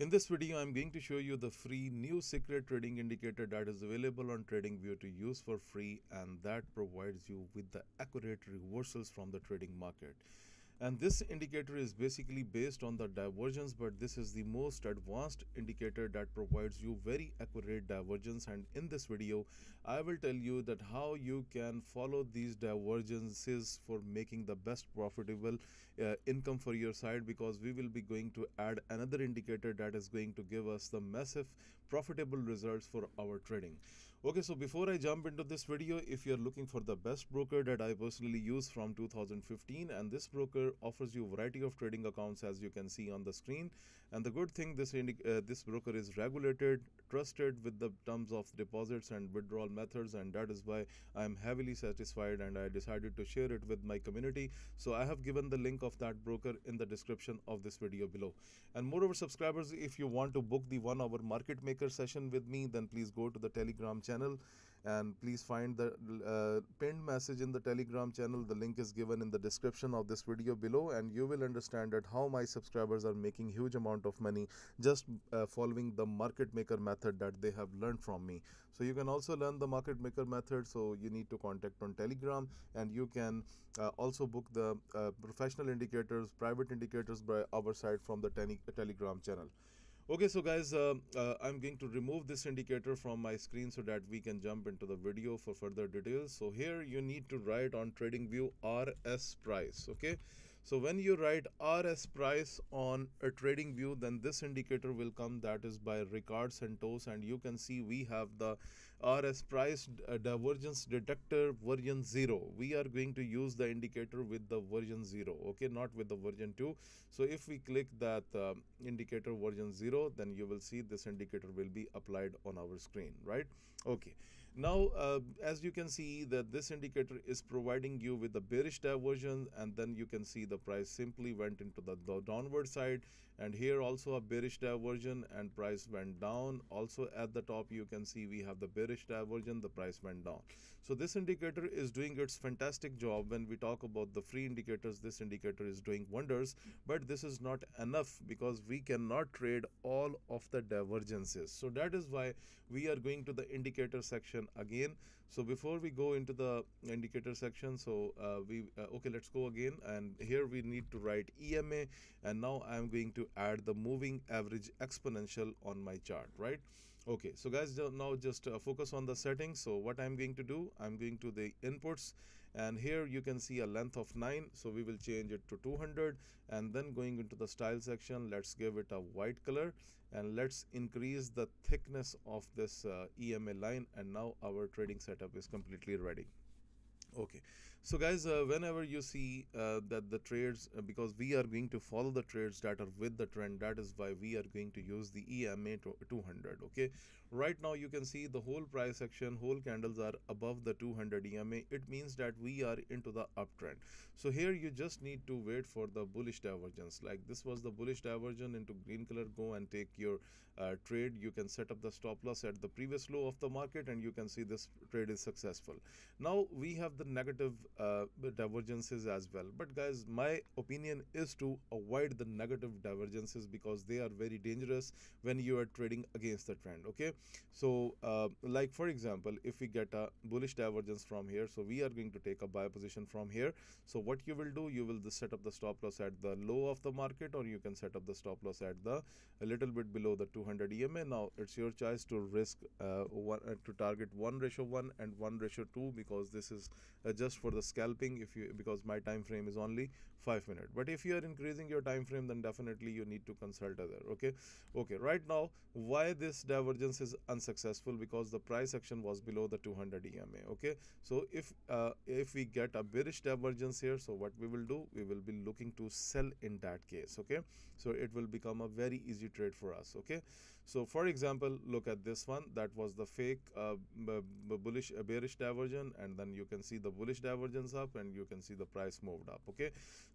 In this video, I'm going to show you the free new secret trading indicator that is available on TradingView to use for free and that provides you with the accurate reversals from the trading market and this indicator is basically based on the divergence but this is the most advanced indicator that provides you very accurate divergence and in this video I will tell you that how you can follow these divergences for making the best profitable uh, income for your site because we will be going to add another indicator that is going to give us the massive profitable results for our trading Okay, so before I jump into this video, if you're looking for the best broker that I personally use from 2015 and this broker offers you a variety of trading accounts as you can see on the screen. And the good thing, this, uh, this broker is regulated, trusted with the terms of deposits and withdrawal methods and that is why I'm heavily satisfied and I decided to share it with my community. So I have given the link of that broker in the description of this video below. And moreover subscribers, if you want to book the one hour market maker session with me, then please go to the telegram channel channel and please find the uh, pinned message in the telegram channel the link is given in the description of this video below and you will understand that how my subscribers are making huge amount of money just uh, following the market maker method that they have learned from me so you can also learn the market maker method so you need to contact on telegram and you can uh, also book the uh, professional indicators private indicators by our side from the telegram channel Okay, so guys, uh, uh, I'm going to remove this indicator from my screen so that we can jump into the video for further details. So here you need to write on TradingView RS price. Okay, so when you write RS price on a trading view, then this indicator will come that is by Ricard Santos. And you can see we have the RS price uh, divergence detector version 0. We are going to use the indicator with the version 0, okay, not with the version 2. So if we click that um, indicator version 0, then you will see this indicator will be applied on our screen, right? Okay. Now, uh, as you can see that this indicator is providing you with the bearish divergence and then you can see the price simply went into the, the downward side and here also a bearish divergence and price went down. Also at the top, you can see we have the bearish divergence, the price went down. So this indicator is doing its fantastic job. When we talk about the free indicators, this indicator is doing wonders, but this is not enough because we cannot trade all of the divergences. So that is why we are going to the indicator section again so before we go into the indicator section so uh, we uh, okay let's go again and here we need to write EMA and now I'm going to add the moving average exponential on my chart right okay so guys now just uh, focus on the settings so what i'm going to do i'm going to the inputs and here you can see a length of 9 so we will change it to 200 and then going into the style section let's give it a white color and let's increase the thickness of this uh, ema line and now our trading setup is completely ready okay so guys uh, whenever you see uh, that the trades uh, because we are going to follow the trades that are with the trend that is why we are going to use the ema 200 okay right now you can see the whole price action whole candles are above the 200 ema it means that we are into the uptrend so here you just need to wait for the bullish divergence like this was the bullish divergence into green color go and take your uh, trade you can set up the stop loss at the previous low of the market and you can see this trade is successful now we have the negative uh, divergences as well but guys my opinion is to avoid the negative divergences because they are very dangerous when you are trading against the trend okay so uh, like for example if we get a bullish divergence from here so we are going to take a buy position from here so what you will do you will set up the stop loss at the low of the market or you can set up the stop loss at the a little bit below the 200 EMA now it's your choice to risk uh, one, uh, to target one ratio one and one ratio two because this is uh, just for the scalping if you because my time frame is only five minute but if you are increasing your time frame then definitely you need to consult other okay okay right now why this divergence is unsuccessful because the price action was below the 200 ema okay so if uh, if we get a bearish divergence here so what we will do we will be looking to sell in that case okay so it will become a very easy trade for us okay so for example look at this one that was the fake uh, bullish uh, bearish divergence and then you can see the bullish divergence up and you can see the price moved up okay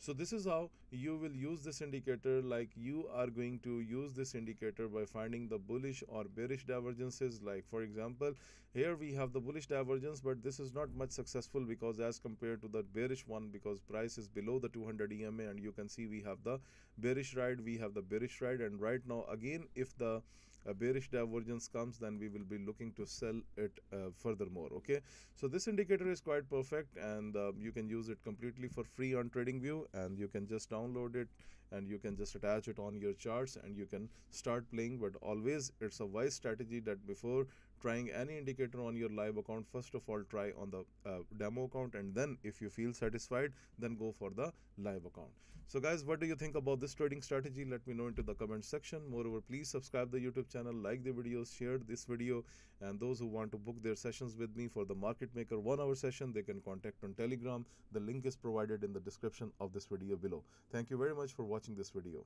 so this is how you will use this indicator like you are going to use this indicator by finding the bullish or bearish divergences like for example here we have the bullish divergence but this is not much successful because as compared to the bearish one because price is below the 200 EMA and you can see we have the bearish ride we have the bearish ride and right now again if the a bearish divergence comes, then we will be looking to sell it uh, furthermore. Okay, so this indicator is quite perfect, and uh, you can use it completely for free on TradingView, and you can just download it and you can just attach it on your charts and you can start playing. But always, it's a wise strategy that before trying any indicator on your live account first of all try on the uh, demo account and then if you feel satisfied then go for the live account so guys what do you think about this trading strategy let me know into the comment section moreover please subscribe the youtube channel like the videos share this video and those who want to book their sessions with me for the market maker one hour session they can contact on telegram the link is provided in the description of this video below thank you very much for watching this video